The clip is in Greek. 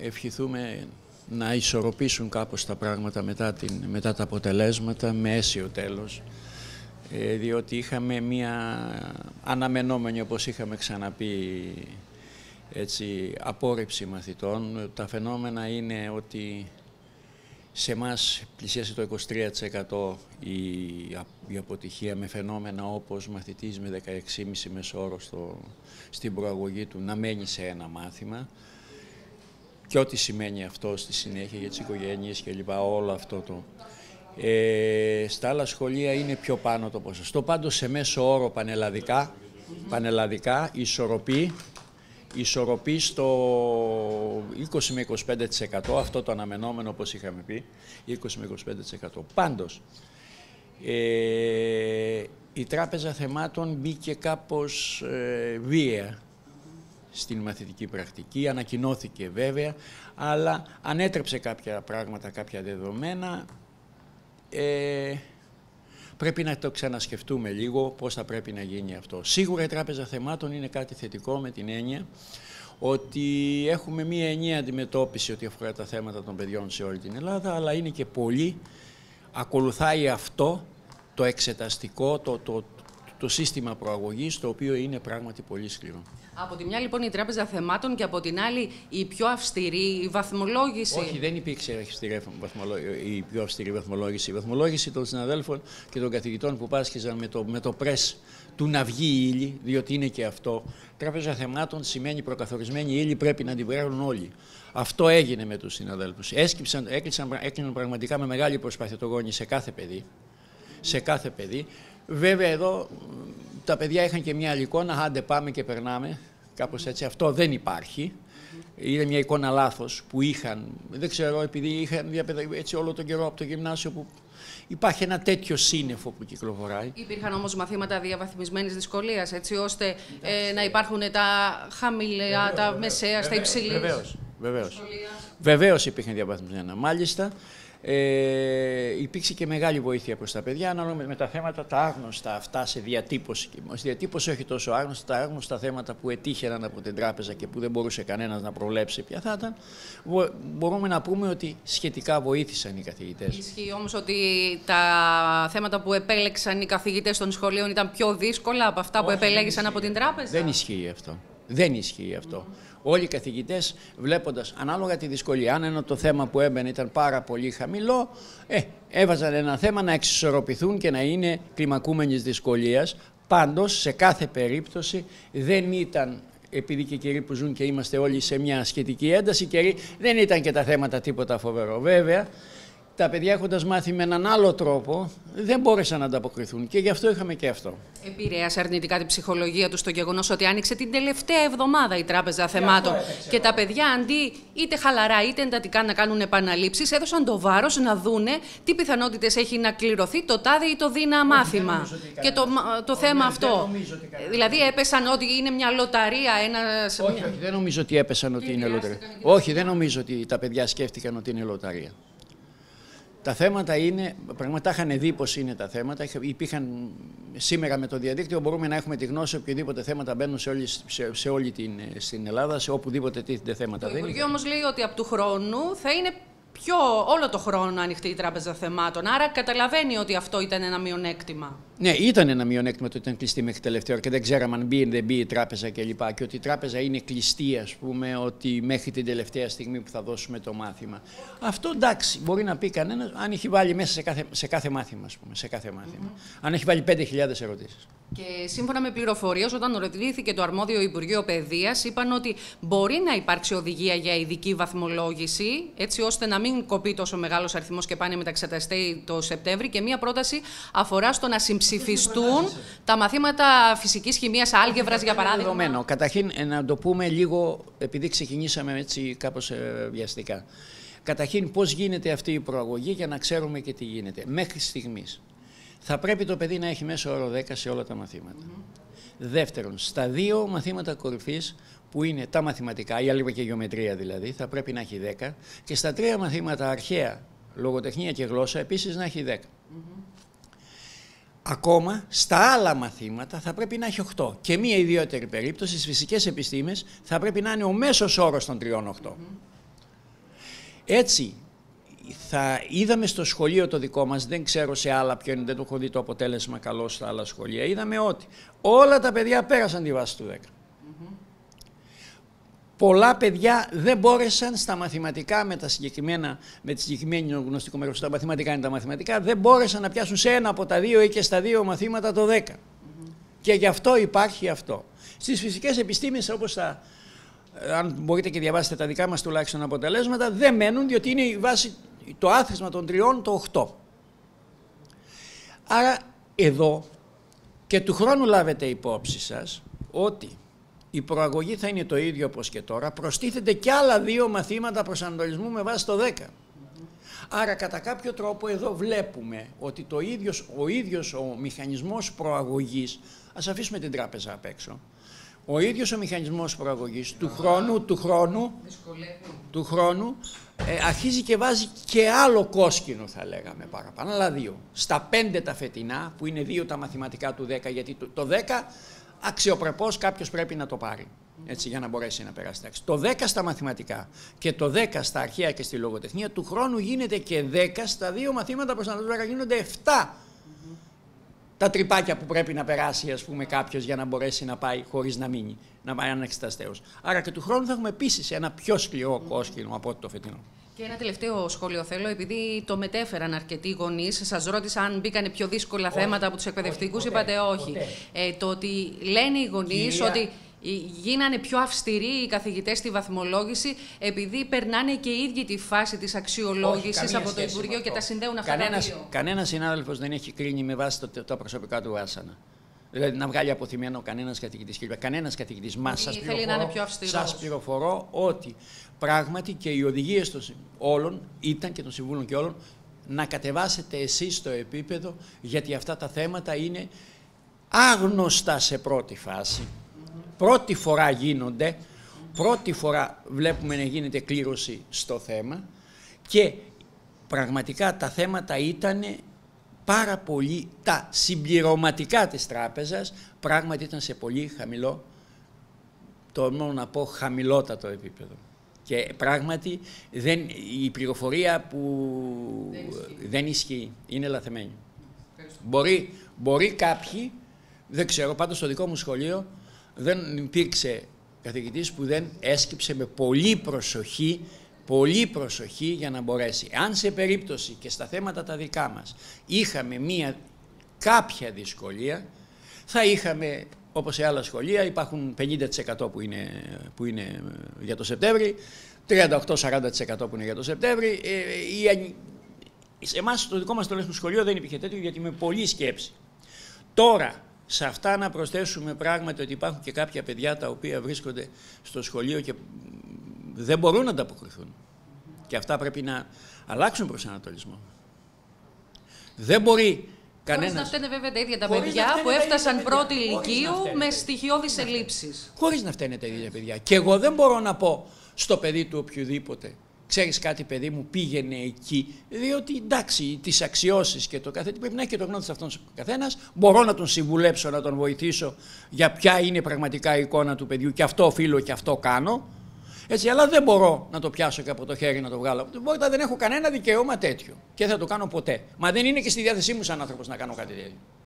ευχηθούμε να ισορροπήσουν κάπως τα πράγματα μετά, την, μετά τα αποτελέσματα με αίσιο τέλος ε, διότι είχαμε μία αναμενόμενη, όπως είχαμε ξαναπεί, έτσι, απόρριψη μαθητών. Τα φαινόμενα είναι ότι σε εμάς πλησίασε το 23% η, αποτυχία με φαινόμενα όπως μαθητής με 16,5 όρο στο, στην προαγωγή του να μένει σε ένα μάθημα και ό,τι σημαίνει αυτό στη συνέχεια για τις οικογένειες και λοιπά, όλο αυτό το. Ε, στα άλλα σχολεία είναι πιο πάνω το ποσοστό. Πάντως σε μέσο όρο πανελλαδικά, πανελλαδικά ισορροπεί, ισορροπεί στο 20 με 25% αυτό το αναμενόμενο όπως είχαμε πει, 20 με 25%. Πάντως, ε, η Τράπεζα Θεμάτων μπήκε κάπως ε, βία στην μαθητική πρακτική. Ανακοινώθηκε βέβαια, αλλά ανέτρεψε κάποια πράγματα, κάποια δεδομένα. Ε, πρέπει να το ξανασκεφτούμε λίγο πώς θα πρέπει να γίνει αυτό. Σίγουρα η Τράπεζα Θεμάτων είναι κάτι θετικό με την έννοια ότι έχουμε μία ενιαία αντιμετώπιση ό,τι αφορά τα θέματα των παιδιών σε όλη την Ελλάδα, αλλά είναι και πολύ, ακολουθάει αυτό το εξεταστικό, το, το, το σύστημα προαγωγής, το οποίο είναι πράγματι πολύ σκληρό. Από τη μια λοιπόν η Τράπεζα Θεμάτων και από την άλλη η πιο αυστηρή η βαθμολόγηση. Όχι, δεν υπήρξε η πιο αυστηρή βαθμολόγηση. Η βαθμολόγηση των συναδέλφων και των καθηγητών που πάσχιζαν με το, με το πρέσ του να βγει η ύλη, διότι είναι και αυτό. Τράπεζα Θεμάτων σημαίνει προκαθορισμένη ύλη, πρέπει να την βγάλουν όλοι. Αυτό έγινε με τους συναδέλφους. Έκλεισαν, έκλεισαν, πραγματικά με μεγάλη προσπάθεια το γόνι σε κάθε παιδί. Σε κάθε παιδί. Βέβαια εδώ τα παιδιά είχαν και μια άλλη εικόνα, άντε πάμε και περνάμε, κάπως έτσι. Αυτό δεν υπάρχει. Είναι μια εικόνα λάθος που είχαν, δεν ξέρω, επειδή είχαν έτσι όλο τον καιρό από το γυμνάσιο που υπάρχει ένα τέτοιο σύννεφο που κυκλοφοράει. Υπήρχαν όμως μαθήματα διαβαθμισμένης δυσκολίας, έτσι ώστε ε, να υπάρχουν τα χαμηλά, ε, τα μεσαία, τα υψηλής. Βεβαίως βεβαίως. υπήρχαν διαβαθμισμένα. Μάλιστα, ε, υπήρξε και μεγάλη βοήθεια προς τα παιδιά, ανάλογα με τα θέματα τα άγνωστα αυτά σε διατύπωση. Στη διατύπωση όχι τόσο άγνωστα, τα άγνωστα θέματα που ετύχεραν από την τράπεζα και που δεν μπορούσε κανένας να προβλέψει ποια θα ήταν, μπορούμε να πούμε ότι σχετικά βοήθησαν οι καθηγητές. Ισχύει όμως ότι τα θέματα που επέλεξαν οι καθηγητές των σχολείων ήταν πιο δύσκολα από αυτά που όχι, που από την τράπεζα. Δεν ισχύει αυτό. Δεν ισχύει αυτό. Όλοι οι καθηγητές, βλέποντας ανάλογα τη δυσκολία, αν ένα το θέμα που έμπαινε ήταν πάρα πολύ χαμηλό, ε, έβαζαν ένα θέμα να εξισορροπηθούν και να είναι κλιμακούμενης δυσκολίας. Πάντως, σε κάθε περίπτωση δεν ήταν επειδή και κύριοι που ζουν και είμαστε όλοι σε μια σχετική ένταση, κύριοι, δεν ήταν και τα θέματα τίποτα φοβερό. Βέβαια, τα παιδιά έχοντας μάθει με έναν άλλο τρόπο δεν μπόρεσαν να ανταποκριθούν και γι' αυτό είχαμε και αυτό. Επηρέασε αρνητικά την ψυχολογία τους το γεγονός ότι άνοιξε την τελευταία εβδομάδα η Τράπεζα Θεμάτων. Και, τα παιδιά αντί είτε χαλαρά είτε εντατικά να κάνουν επαναλήψεις, έδωσαν το βάρος να δούνε τι πιθανότητες έχει να κληρωθεί το τάδε ή το δίνα μάθημα. Και το, το θέμα αυτό. Δηλαδή έπεσαν ότι είναι μια λοταρία, ένας. Όχι, όχι, δεν νομίζω ότι έπεσαν ότι είναι λοταρία. Όχι, δεν νομίζω ότι τα παιδιά σκέφτηκαν ότι είναι λοταρία. Τα θέματα είναι, πραγματικά είχαν δει πώς είναι τα θέματα. Υπήρχαν σήμερα με το διαδίκτυο, μπορούμε να έχουμε τη γνώση οποιοδήποτε θέματα μπαίνουν σε όλη, σε, όλη την ε, στην Ελλάδα, σε οπουδήποτε τίθενται θέματα. Το Υπουργείο όμως λέει ότι από του χρόνου θα είναι πιο όλο το χρόνο ανοιχτή η Τράπεζα Θεμάτων. Άρα καταλαβαίνει ότι αυτό ήταν ένα μειονέκτημα. Ναι, ήταν ένα μειονέκτημα το ότι ήταν κλειστή μέχρι τελευταίο και δεν ξέραμε αν μπει ή δεν μπει η τράπεζα κλπ. Και, και ότι η τράπεζα είναι κλειστή, ας πούμε, ότι μέχρι την τελευταία στιγμή που θα δώσουμε το μάθημα. Αυτό εντάξει, μπορεί να πει κανένας αν έχει βάλει μέσα σε κάθε, σε κάθε μάθημα, ας πούμε. Σε κάθε μάθημα. Mm-hmm. Αν έχει βάλει 5.000 ερωτήσεις. Και σύμφωνα με πληροφορίες, όταν ρωτήθηκε το αρμόδιο Υπουργείο Παιδείας, είπαν ότι μπορεί να υπάρξει οδηγία για ειδική βαθμολόγηση, έτσι ώστε να μην κοπεί τόσο μεγάλος αριθμός και πάνε μεταξεταστεί το Σεπτέμβρη. Και μία πρόταση αφορά στο να συμψηφιστούν τα μαθήματα φυσικής χημίας, άλγευρας, για παράδειγμα. Δεδομένο. Καταρχήν, ε, να το πούμε λίγο, επειδή ξεκινήσαμε έτσι κάπως ε, βιαστικά. Καταρχήν, πώς γίνεται αυτή η προαγωγή για να ξέρουμε και τι γίνεται. Μέχρι στιγμής θα πρέπει το παιδί να έχει μέσο όρο 10 σε όλα τα μαθήματα. Δεύτερον, στα δύο μαθήματα κορυφής που είναι τα μαθηματικά, η άλλη και η γεωμετρία δηλαδή, θα πρέπει να έχει 10 και στα τρία μαθήματα αρχαία, λογοτεχνία και γλώσσα επίσης να έχει 10. Ακόμα στα άλλα μαθήματα θα πρέπει να έχει 8. Και μία ιδιαίτερη περίπτωση, στις φυσικές επιστήμες θα πρέπει να είναι ο μέσος όρος των τριών 8. Έτσι, θα είδαμε στο σχολείο το δικό μας, δεν ξέρω σε άλλα ποιο είναι, δεν το έχω δει το αποτέλεσμα καλό στα άλλα σχολεία, είδαμε ότι όλα τα παιδιά πέρασαν τη βάση του 10. Πολλά παιδιά δεν μπόρεσαν στα μαθηματικά με τα συγκεκριμένα, με τη συγκεκριμένη γνωστικό μέρος, τα μαθηματικά είναι τα μαθηματικά, δεν μπόρεσαν να πιάσουν σε ένα από τα δύο ή και στα δύο μαθήματα το 10. Και γι' αυτό υπάρχει αυτό. Στις φυσικές επιστήμες όπως τα, ε, αν μπορείτε και διαβάσετε τα δικά μας τουλάχιστον αποτελέσματα, δεν μένουν διότι είναι η βάση το άθροισμα των τριών το 8. Άρα εδώ και του χρόνου λάβετε υπόψη σας ότι η προαγωγή θα είναι το ίδιο όπως και τώρα, προστίθεται και άλλα δύο μαθήματα προσανατολισμού με βάση το 10. Άρα κατά κάποιο τρόπο εδώ βλέπουμε ότι το ίδιος, ο ίδιος ο μηχανισμός προαγωγής, ας αφήσουμε την τράπεζα απ' έξω, ο ίδιος ο μηχανισμός παραγωγής του χρόνου, του χρόνου, του χρόνου ε, αρχίζει και βάζει και άλλο κόσκινο θα λέγαμε παραπάνω, αλλά δύο. Στα πέντε τα φετινά που είναι δύο τα μαθηματικά του 10 γιατί το, το 10 αξιοπρεπώς κάποιος πρέπει να το πάρει. Έτσι, για να μπορέσει να περάσει. Το 10 στα μαθηματικά και το 10 στα αρχαία και στη λογοτεχνία του χρόνου γίνεται και 10 στα δύο μαθήματα προς τα γίνονται 7 τα τρυπάκια που πρέπει να περάσει ας πούμε, κάποιος για να μπορέσει να πάει χωρίς να μείνει, να πάει εξεταστέως. Άρα και του χρόνου θα έχουμε επίσης ένα πιο σκληρό κόσκινο από το φετινό. Και ένα τελευταίο σχόλιο θέλω, επειδή το μετέφεραν αρκετοί γονείς. Σας ρώτησα αν μπήκανε πιο δύσκολα θέματα από τους εκπαιδευτικούς. Είπατε όχι. Ε, το ότι λένε οι γονείς ότι ε, γίνανε πιο αυστηροί οι καθηγητές στη βαθμολόγηση, επειδή περνάνε και οι ίδιοι τη φάση της αξιολόγησης από το Υπουργείο και τα συνδέουν αυτά κανένας, τα δύο. Κανένας συνάδελφος δεν έχει κρίνει με βάση τα το, το προσωπικά του άσανα. Δηλαδή να βγάλει αποθυμένο κανένας καθηγητής. Κανένας καθηγητής μας. Σα πληροφορώ, σας πληροφορώ ότι πράγματι και οι οδηγίες όλων ήταν και των συμβούλων και όλων να κατεβάσετε εσείς το επίπεδο, γιατί αυτά τα θέματα είναι άγνωστα σε πρώτη φάση πρώτη φορά γίνονται, πρώτη φορά βλέπουμε να γίνεται κλήρωση στο θέμα και πραγματικά τα θέματα ήταν πάρα πολύ, τα συμπληρωματικά της τράπεζας πράγματι ήταν σε πολύ χαμηλό, το μόνο να πω χαμηλότατο επίπεδο. Και πράγματι δεν, η πληροφορία που δεν ισχύει, είναι λαθεμένη. Μπορεί, μπορεί κάποιοι, δεν ξέρω, πάντως στο δικό μου σχολείο δεν υπήρξε καθηγητής που δεν έσκυψε με πολύ προσοχή πολύ προσοχή για να μπορέσει. Αν σε περίπτωση και στα θέματα τα δικά μας είχαμε μία κάποια δυσκολία, θα είχαμε όπως σε άλλα σχολεία υπάρχουν 50% που είναι, που είναι για το Σεπτέμβρη, 38-40% που είναι για το Σεπτέμβρη. Ε, σε εμάς το δικό μας το σχολείο δεν υπήρχε τέτοιο γιατί με πολλή σκέψη. Τώρα σε αυτά να προσθέσουμε πράγματι ότι υπάρχουν και κάποια παιδιά τα οποία βρίσκονται στο σχολείο και δεν μπορούν να ανταποκριθούν. Και αυτά πρέπει να αλλάξουν ανατολισμό. Δεν μπορεί κανένα. Χωρίς να φταίνε βέβαια τα ίδια τα παιδιά που έφτασαν πρώτη ηλικίου με στοιχειώδει ελλείψεις. Χωρίς να φταίνε τα ίδια παιδιά. Και εγώ δεν μπορώ να πω στο παιδί του οποιοδήποτε ξέρεις κάτι παιδί μου πήγαινε εκεί διότι εντάξει τις αξιώσεις και το καθένα πρέπει να έχει και το γνώδις αυτόν ο καθένας μπορώ να τον συμβουλέψω να τον βοηθήσω για ποια είναι πραγματικά η εικόνα του παιδιού και αυτό οφείλω και αυτό κάνω έτσι, αλλά δεν μπορώ να το πιάσω και από το χέρι να το βγάλω. Μπορεί δεν έχω κανένα δικαίωμα τέτοιο και θα το κάνω ποτέ. Μα δεν είναι και στη διάθεσή μου σαν άνθρωπος να κάνω κάτι τέτοιο.